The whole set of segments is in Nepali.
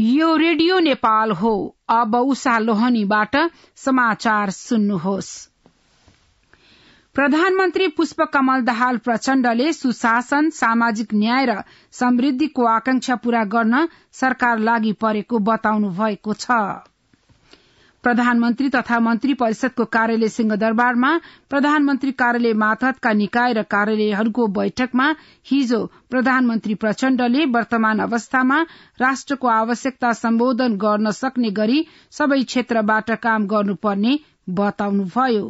यो रेडियो नेपाल हो अब उषा लोहनीबाट समाचार सुन्नुहोस् प्रधानमन्त्री पुष्पकमल दाहाल प्रचण्डले सुशासन सामाजिक न्याय र समृद्धिको आकांक्षा पूरा गर्न सरकार लागि परेको बताउनु भएको छ प्रधानमन्त्री तथा मन्त्री परिषदको कार्यालय सिंहदरबारमा प्रधानमन्त्री कार्यालय माथतका निकाय र कार्यालयहरूको बैठकमा हिजो प्रधानमन्त्री प्रचण्डले वर्तमान अवस्थामा राष्ट्रको आवश्यकता सम्बोधन गर्न सक्ने गरी सबै क्षेत्रबाट काम गर्नुपर्ने बताउनुभयो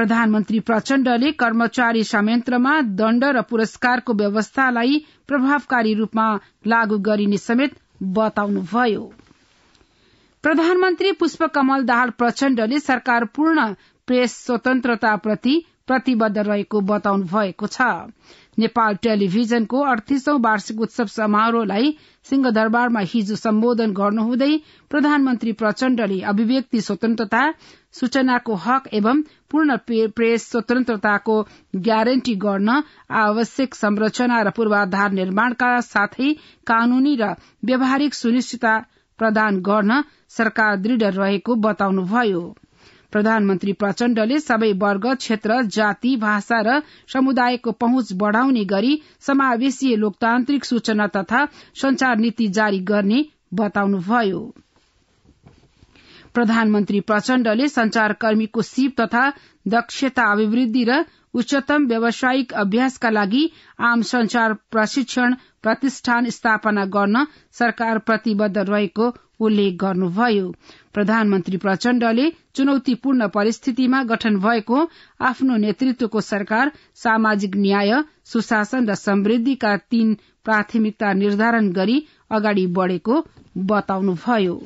प्रधानमन्त्री प्रचण्डले कर्मचारी संयन्त्रमा दण्ड र पुरस्कारको व्यवस्थालाई प्रभावकारी रूपमा लागू गरिने समेत बताउनुभयो प्रधानमन्त्री पुष्पकमल दाहाल प्रचण्डले सरकार पूर्ण प्रेस स्वतन्त्रताप्रति प्रतिबद्ध रहेको बताउनु भएको छ नेपाल टेलिभिजनको अडतिसौं वार्षिक उत्सव समारोहलाई सिंहदरबारमा हिजो सम्बोधन गर्नुहुँदै प्रधानमन्त्री प्रचण्डले अभिव्यक्ति स्वतन्त्रता सूचनाको हक एवं पूर्ण प्रेस स्वतन्त्रताको ग्यारेन्टी गर्न आवश्यक संरचना र पूर्वाधार निर्माणका साथै कानूनी र व्यावहारिक सुनिश्चितता प्रदान गर्न सरकार दृढ़ रहेको बताउनुभयो प्रधानमन्त्री प्रचण्डले सबै वर्ग क्षेत्र जाति भाषा र समुदायको पहुँच बढ़ाउने गरी समावेशीय लोकतान्त्रिक सूचना तथा संचार नीति जारी गर्ने बताउनुभयो प्रधानमन्त्री प्रचण्डले संचारकर्मीको सिप तथा दक्षता अभिवृद्धि र उच्चतम व्यावसायिक अभ्यासका लागि आम संचार प्रशिक्षण प्रतिष्ठान स्थापना गर्न सरकार प्रतिबद्ध रहेको उल्लेख गर्नुभयो प्रधानमन्त्री प्रचण्डले चुनौतीपूर्ण परिस्थितिमा गठन भएको आफ्नो नेतृत्वको सरकार सामाजिक न्याय सुशासन र समृद्धिका तीन प्राथमिकता निर्धारण गरी अगाडि बढ़ेको बताउनुभयो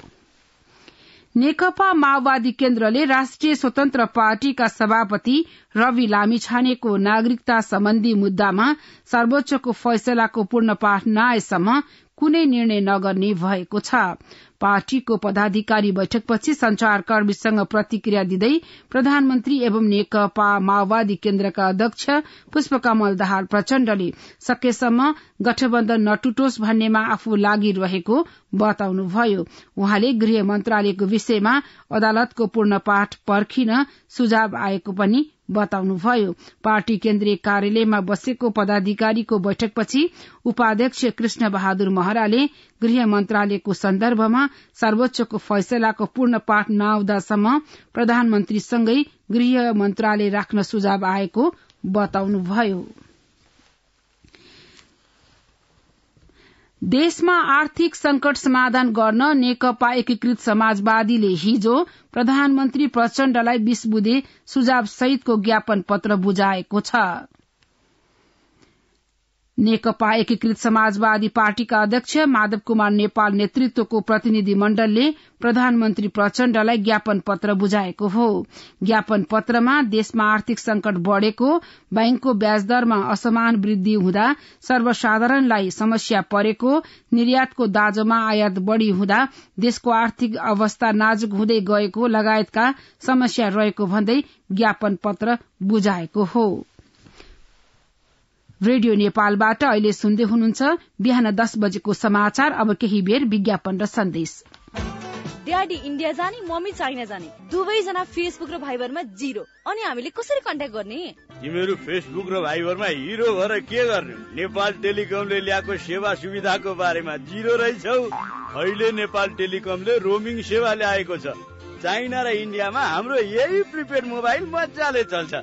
नेकपा माओवादी केन्द्रले राष्ट्रिय स्वतन्त्र पार्टीका सभापति रवि लामिछानेको नागरिकता सम्बन्धी मुद्दामा सर्वोच्चको फैसलाको पूर्ण पाठनाएसम्म कुनै निर्णय नगर्ने भएको छ पार्टीको पदाधिकारी बैठकपछि संचारकर्मीसँग प्रतिक्रिया दिँदै प्रधानमन्त्री एवं नेकपा माओवादी केन्द्रका अध्यक्ष पुष्पकमल दाहाल प्रचण्डले सकेसम्म गठबन्धन नटुटोस भन्नेमा आफू लागिरहेको बताउनुभयो उहाँले गृह मन्त्रालयको विषयमा अदालतको पूर्ण पाठ पर्खिन सुझाव आएको पनि बताउनुभयो पार्टी केन्द्रीय कार्यालयमा बसेको पदाधिकारीको बैठकपछि उपाध्यक्ष कृष्ण बहादुर महराले गृह मन्त्रालयको सन्दर्भमा सर्वोच्चको फैसलाको पूर्ण पाठ नआउँदासम्म प्रधानमन्त्रीसँगै गृह मन्त्रालय राख्न सुझाव आएको बताउनुभयो देशमा आर्थिक संकट समाधान गर्न नेकपा एकीकृत समाजवादीले हिजो प्रधानमन्त्री प्रचण्डलाई विष बुधे सुझाव सहितको ज्ञापन पत्र बुझाएको छ नेकपा एकीकृत समाजवादी पार्टीका अध्यक्ष माधव कुमार नेपाल नेतृत्वको प्रतिनिधि मण्डलले प्रधानमन्त्री प्रचण्डलाई ज्ञापन पत्र बुझाएको हो ज्ञापन पत्रमा देशमा आर्थिक संकट बढ़ेको बैंकको ब्याजदरमा असमान वृद्धि हुँदा सर्वसाधारणलाई समस्या परेको निर्यातको दाजोमा आयात बढ़ी हुँदा देशको आर्थिक अवस्था नाजुक हुँदै गएको लगायतका समस्या रहेको भन्दै ज्ञापन पत्र बुझाएको हो रेडियो नेपालबाट अहिले सुन्दै हुनुहुन्छ बिहान दस बजेको समाचार अब केही बेर विज्ञापन र सन्देश ड्याडी इन्डिया जाने मम्मी चाइना जाने दुवैजना फेसबुक र भाइबरमा जिरो अनि हामीले कसरी कन्ट्याक्ट गर्ने तिमीहरू फेसबुक र भाइबरमा हिरो भएर के गर्ने नेपाल टेलिकमले ल्याएको सेवा सुविधाको बारेमा जिरो रहेछौ अहिले नेपाल टेलिकमले रोमिङ सेवा ल्याएको छ चाइना र इन्डियामा हाम्रो यही प्रिपेड मोबाइल मजाले चल्छ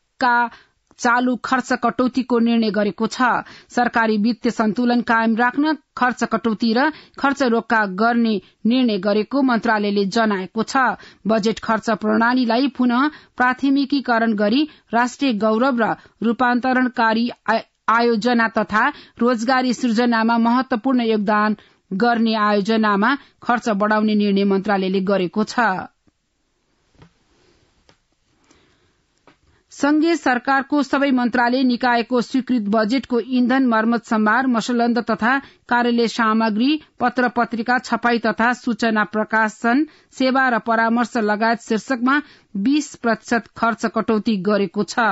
का चालू खर्च कटौतीको निर्णय गरेको छ सरकारी वित्तीय सन्तुलन कायम राख्न खर्च कटौती र खर्च रोक्का गर्ने निर्णय गरेको मन्त्रालयले जनाएको छ बजेट खर्च प्रणालीलाई पुनः प्राथमिकीकरण गरी राष्ट्रिय गौरव र रूपान्तरणकारी आयोजना तथा रोजगारी सृजनामा महत्वपूर्ण योगदान गर्ने आयोजनामा खर्च बढ़ाउने निर्णय मन्त्रालयले गरेको छ संघीय सरकारको सबै मन्त्रालय निकायको स्वीकृत बजेटको इन्धन मर्मत सम्भार मसलन्द तथा कार्यालय सामग्री पत्र पत्रिका छपाई तथा सूचना प्रकाशन सेवा र परामर्श लगायत शीर्षकमा बीस प्रतिशत खर्च कटौती गरेको छ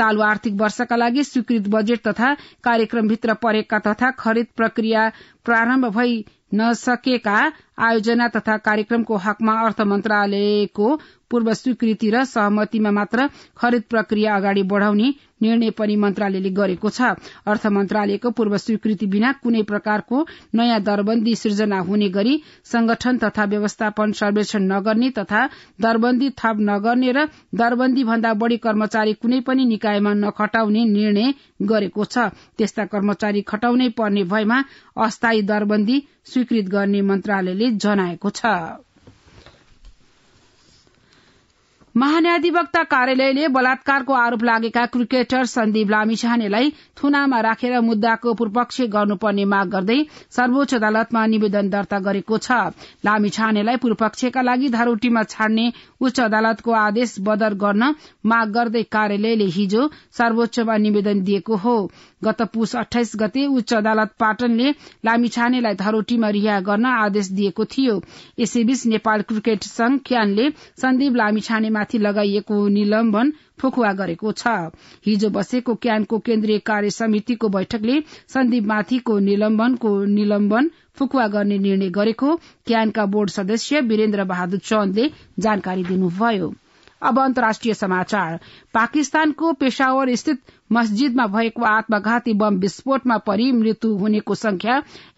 चालू आर्थिक वर्षका लागि स्वीकृत बजेट तथा कार्यक्रमभित्र परेका तथा खरिद प्रक्रिया प्रारम्भ भई नसकेका आयोजना तथा कार्यक्रमको हकमा अर्थ मन्त्रालयको पूर्व स्वीकृति र सहमतिमा मात्र खरिद प्रक्रिया अगाडि बढ़ाउने निर्णय पनि मन्त्रालयले गरेको छ अर्थ मन्त्रालयको पूर्व स्वीकृति बिना कुनै प्रकारको नयाँ दरबन्दी सृजना हुने गरी संगठन तथा व्यवस्थापन सर्वेक्षण नगर्ने तथा दरबन्दी थप नगर्ने र दरबन्दी भन्दा बढ़ी कर्मचारी कुनै पनि निकायमा नखटाउने निर्णय गरेको छ त्यस्ता कर्मचारी खटाउनै पर्ने भएमा अस्थायी दरबन्दी स्वीकृत गर्ने मन्त्रालयले जनाएको छ महान्याधिवक्ता कार्यालयले बलात्कारको आरोप लागेका क्रिकेटर सन्दीप लामिछानेलाई थुनामा राखेर मुद्दाको पूर्वपक्ष गर्नुपर्ने माग गर्दै सर्वोच्च अदालतमा निवेदन दर्ता गरेको छ लामिछानेलाई पूर्वपक्षका लागि धारोटीमा छाड्ने उच्च अदालतको आदेश बदर गर्न माग गर्दै कार्यालयले हिजो सर्वोच्चमा निवेदन दिएको हो गत पुस अठाइस गते उच्च अदालत पाटनले लामिछानेलाई धरोटीमा रिहा गर्न आदेश दिएको थियो यसैबीच नेपाल क्रिकेट संघ क्यानले सन्दीप लामिछानेमाथि लगाइएको निलम्बन फोकुवा गरेको छ हिजो बसेको क्यानको केन्द्रीय कार्य समितिको बैठकले सन्दीपमाथिको निलम्बनको निलम्बन फुकुवा गर्ने निर्णय गरेको क्यानका बोर्ड सदस्य वीरेन्द्र बहादुर चन्दले जानकारी दिनुभयो अब अन्तर्राष्ट्रिय समाचार पाकिस्तानको पेशावर स्थित मस्जिदमा भएको आत्मघाती बम विस्फोटमा परि मृत्यु हुनेको संख्या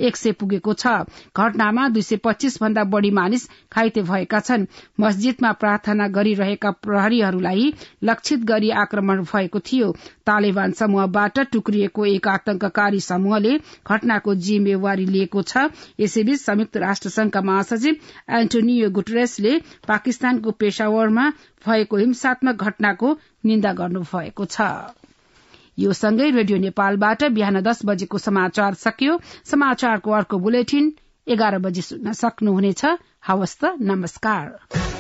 एक सय पुगेको छ घटनामा दुई सय पच्चीस भन्दा बढ़ी मानिस घाइते भएका छन् मस्जिदमा प्रार्थना गरिरहेका प्रहरीहरूलाई लक्षित गरी आक्रमण भएको थियो तालिबान समूहबाट टुक्रिएको एक आतंककारी समूहले घटनाको जिम्मेवारी लिएको छ यसैबीच संयुक्त राष्ट्र संघका महासचिव एन्टोनियो गुटरेसले पाकिस्तानको पेशावरमा भएको हिंसात्मक घटनाको निन्दा गर्नुभएको छ यो सँगै रेडियो नेपालबाट बिहान दस बजेको समाचार सकियो समाचारको अर्को बुलेटिन एघार बजी सुन्न सक्नुहुनेछ हवस् त नमस्कार